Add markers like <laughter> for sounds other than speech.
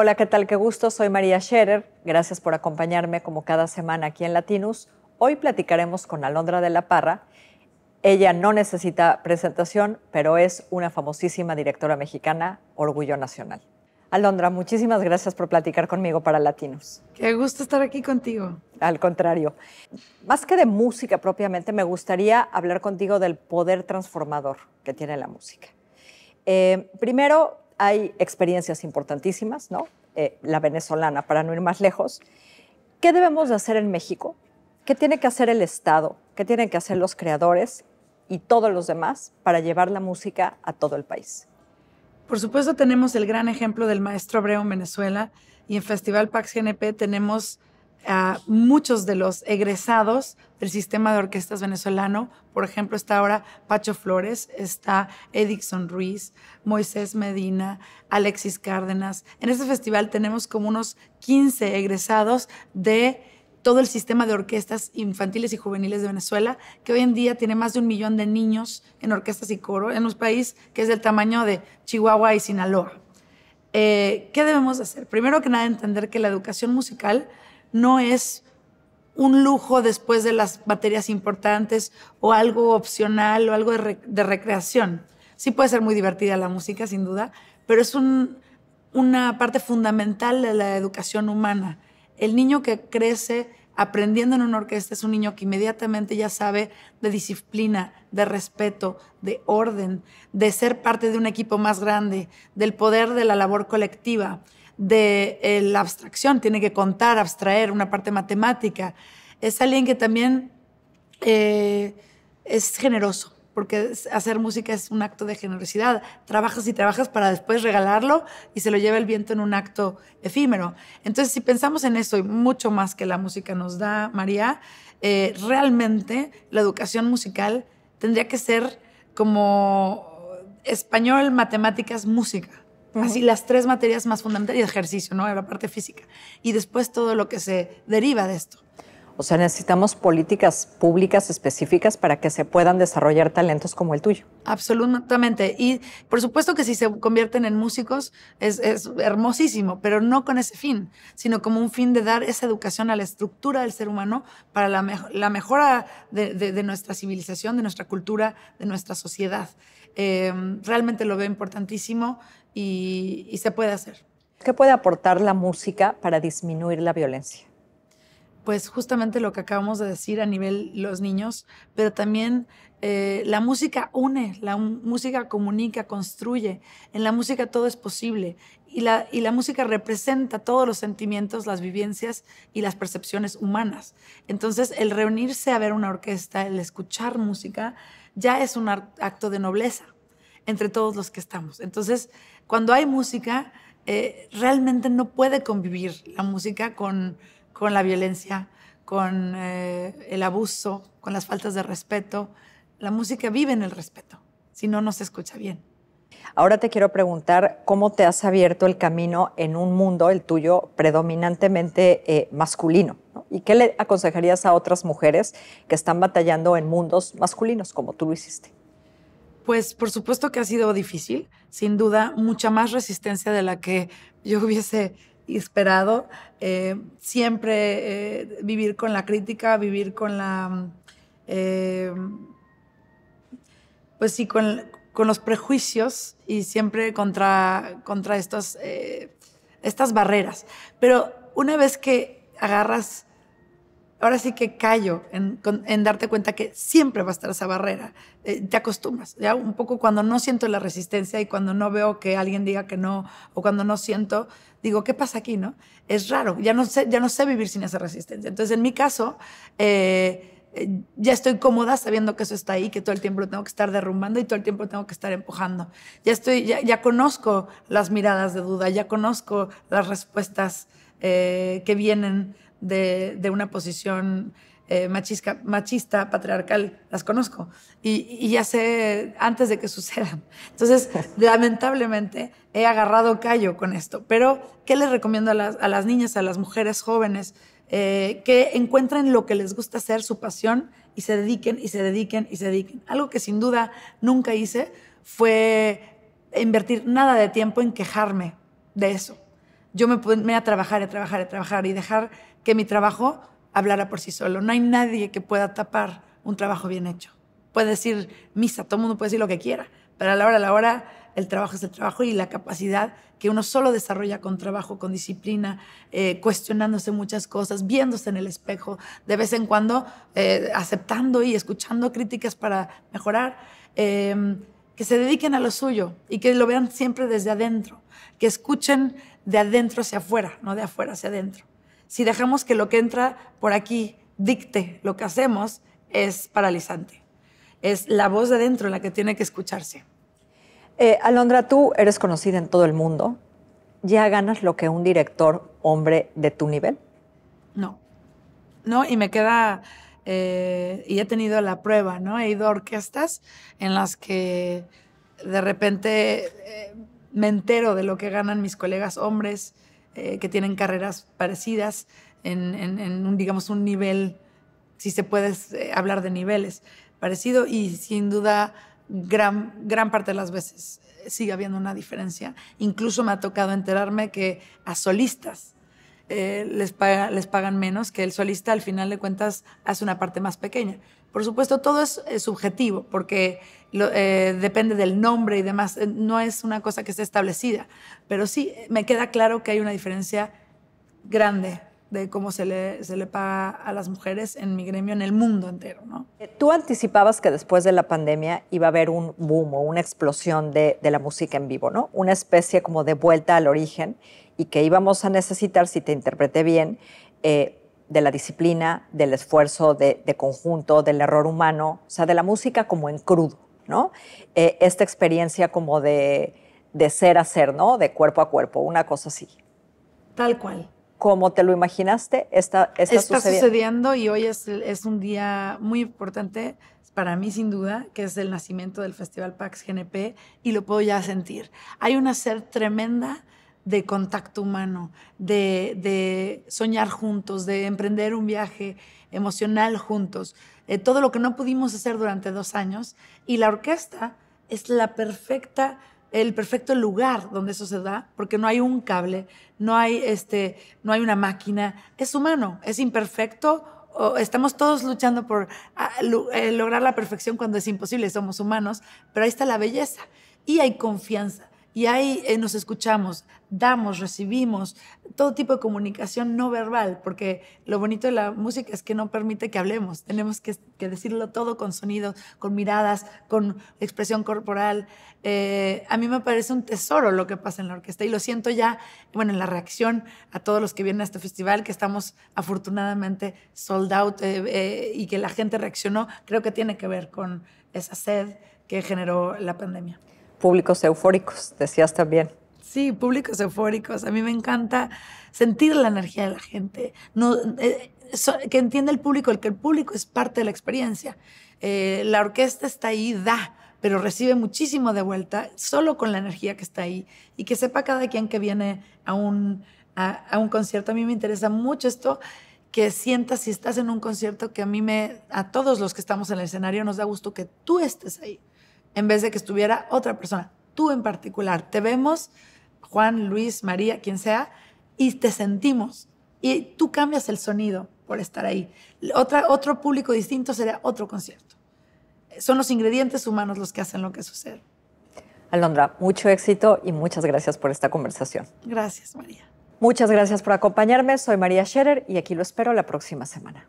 Hola, ¿qué tal? Qué gusto. Soy María Scherer. Gracias por acompañarme como cada semana aquí en Latinus. Hoy platicaremos con Alondra de la Parra. Ella no necesita presentación, pero es una famosísima directora mexicana, Orgullo Nacional. Alondra, muchísimas gracias por platicar conmigo para Latinos. Qué gusto estar aquí contigo. Al contrario, más que de música propiamente, me gustaría hablar contigo del poder transformador que tiene la música. Eh, primero, hay experiencias importantísimas, ¿no? Eh, la venezolana, para no ir más lejos. ¿Qué debemos de hacer en México? ¿Qué tiene que hacer el Estado? ¿Qué tienen que hacer los creadores y todos los demás para llevar la música a todo el país? Por supuesto tenemos el gran ejemplo del maestro Abreu en Venezuela y en Festival Pax GNP tenemos a muchos de los egresados del sistema de orquestas venezolano. Por ejemplo, está ahora Pacho Flores, está Edison Ruiz, Moisés Medina, Alexis Cárdenas. En este festival tenemos como unos 15 egresados de todo el sistema de orquestas infantiles y juveniles de Venezuela, que hoy en día tiene más de un millón de niños en orquestas y coro, en un país que es del tamaño de Chihuahua y Sinaloa. Eh, ¿Qué debemos hacer? Primero que nada, entender que la educación musical no es un lujo después de las materias importantes o algo opcional o algo de, recreación. Sí puede ser muy divertida la música, sin duda, pero es una parte fundamental de la educación humana. El niño que crece aprendiendo en una orquesta es un niño que inmediatamente ya sabe de disciplina, de respeto, de orden, de ser parte de un equipo más grande, del poder de la labor colectiva de eh, la abstracción, tiene que contar, abstraer una parte matemática. Es alguien que también eh, es generoso, porque hacer música es un acto de generosidad. Trabajas y trabajas para después regalarlo y se lo lleva el viento en un acto efímero. Entonces, si pensamos en eso y mucho más que la música nos da, María, eh, realmente la educación musical tendría que ser como español, matemáticas, música Así las tres materias más fundamentales y ejercicio, ¿no? La parte física. Y después todo lo que se deriva de esto. O sea, necesitamos políticas públicas específicas para que se puedan desarrollar talentos como el tuyo. Absolutamente. Y por supuesto que si se convierten en músicos es, hermosísimo, pero no con ese fin, sino como un fin de dar esa educación a la estructura del ser humano para la, mejora de, nuestra civilización, de nuestra cultura, de nuestra sociedad. Eh, realmente lo veo importantísimo y, se puede hacer. ¿Qué puede aportar la música para disminuir la violencia? Pues justamente lo que acabamos de decir a nivel los niños, pero también eh, la música une, la música comunica, construye. En la música todo es posible y la, y la música representa todos los sentimientos, las vivencias y las percepciones humanas. Entonces, el reunirse a ver una orquesta, el escuchar música, ya es un acto de nobleza entre todos los que estamos. Entonces, cuando hay música, eh, realmente no puede convivir la música con, con la violencia, con eh, el abuso, con las faltas de respeto. La música vive en el respeto, si no, no se escucha bien. Ahora te quiero preguntar cómo te has abierto el camino en un mundo, el tuyo, predominantemente eh, masculino. ¿Y qué le aconsejarías a otras mujeres que están batallando en mundos masculinos, como tú lo hiciste? Pues por supuesto que ha sido difícil, sin duda, mucha más resistencia de la que yo <laughs> hubiese esperado. Eh, siempre eh, vivir con la crítica, vivir con la... Eh, pues sí, con, los prejuicios y siempre contra, contra estas barreras. Pero una vez que agarras ahora sí que callo en, darte cuenta que siempre va a estar esa barrera. Eh, te acostumbras, ya un poco cuando no siento la resistencia y cuando no veo que alguien diga que no o cuando no siento, digo, ¿qué pasa aquí? no Es raro, ya no sé, ya no sé vivir sin esa resistencia. Entonces, en mi caso, eh, eh, ya estoy cómoda sabiendo que eso está ahí, que todo el tiempo lo tengo que estar derrumbando y todo el tiempo lo tengo que estar empujando. Ya estoy, conozco las miradas de duda, ya conozco las respuestas que vienen de, una posición eh, machista, patriarcal, las conozco. Y, ya sé antes de que sucedan. Entonces, <laughs> lamentablemente, he agarrado callo con esto. Pero, ¿qué les recomiendo a las, niñas, a las mujeres jóvenes? Eh, que encuentren lo que les gusta hacer, su pasión, y se dediquen, y se dediquen, y se dediquen. Algo que sin duda nunca hice fue invertir nada de tiempo en quejarme de eso. Yo me ponía a trabajar, a trabajar, a trabajar y dejar que mi trabajo hablara por sí solo. No hay nadie que pueda tapar un trabajo bien hecho. Puede decir misa, todo el mundo puede decir lo que quiera, pero a la hora a la hora el trabajo es el trabajo y la capacidad que uno solo desarrolla con trabajo, con disciplina, eh, cuestionándose muchas cosas, viéndose en el espejo, de vez en cuando eh, aceptando y escuchando críticas para mejorar. Em, que se dediquen a lo suyo y que lo vean siempre desde adentro, que escuchen de adentro hacia afuera, no de afuera hacia adentro si dejamos que lo que entra por aquí dicte lo que hacemos, es paralizante. Es la voz de dentro la que tiene que escucharse. Eh, Alondra, tú eres conocida en todo el mundo. ¿Ya ganas lo que un director hombre de tu nivel? No. No, y me queda... Eh, y he tenido la prueba, ¿no? He ido a orquestas en las que de repente eh, me entero de lo que ganan mis colegas hombres eh, que tienen carreras parecidas en, un, digamos, un nivel, si se puede eh, hablar de niveles, parecido y sin duda gran, gran parte de las veces sigue habiendo una diferencia. Incluso me ha tocado enterarme que a solistas eh, les, les pagan menos, que el solista al final de cuentas hace una parte más pequeña. Por supuesto, todo es subjetivo, porque eh, depende del nombre y demás, eh, no es una cosa que esté establecida, pero sí me queda claro que hay una diferencia grande de cómo se le, se le paga a las mujeres en mi gremio, en el mundo entero. ¿no? Eh, ¿Tú anticipabas que después de la pandemia iba a haber un boom o una explosión de, de la música en vivo, ¿no? una especie como de vuelta al origen y que íbamos a necesitar, si te interpreté bien, de la disciplina, del esfuerzo de conjunto, del error humano, o sea, de la música como en crudo? ¿no? Eh, esta experiencia como de, ser a ser, ¿no? De cuerpo a cuerpo, una cosa así. Tal cual. Como te lo imaginaste, está, está, sucediendo. y hoy es, un día muy importante para mí, sin duda, que es el nacimiento del Festival Pax GNP y lo puedo ya sentir. Hay una ser tremenda de contacto humano, de, soñar juntos, de emprender un viaje emocional juntos, eh, todo lo que no pudimos hacer durante dos años. Y la orquesta es la perfecta, el perfecto lugar donde eso se da, porque no hay un cable, no hay, este, no hay una máquina, es humano, es imperfecto. estamos todos luchando por ah, eh, lograr la perfección cuando es imposible, somos humanos, pero ahí está la belleza y hay confianza y ahí eh, nos escuchamos, damos, recibimos, todo tipo de comunicación no verbal, porque lo bonito de la música es que no permite que hablemos, tenemos que, decirlo todo con sonidos, con miradas, con expresión corporal. Eh, a mí me parece un tesoro lo que pasa en la orquesta y lo siento ya, bueno, en la reacción a todos los que vienen a este festival, que estamos afortunadamente sold out eh, y que la gente reaccionó, creo que tiene que ver con esa sed que generó la pandemia públicos eufóricos, decías también. Sí, públicos eufóricos. A mí me encanta sentir la energía de la gente. Eh, que entienda el público, el que el público es parte de la experiencia. Eh, la orquesta está ahí, da, pero recibe muchísimo de vuelta solo con la energía que está ahí. Y que sepa cada quien que viene a un, un concierto. A mí me interesa mucho esto que sientas si estás en un concierto que a mí me, a todos los que estamos en el escenario nos da gusto que tú estés ahí en vez de que estuviera otra persona, tú en particular. Te vemos, Juan, Luis, María, quien sea, y te sentimos. Y tú cambias el sonido por estar ahí. Otra, otro público distinto sería otro concierto. Son los ingredientes humanos los que hacen lo que sucede. Alondra, mucho éxito y muchas gracias por esta conversación. Gracias, María. Muchas gracias por acompañarme. Soy María Scherer y aquí lo espero la próxima semana.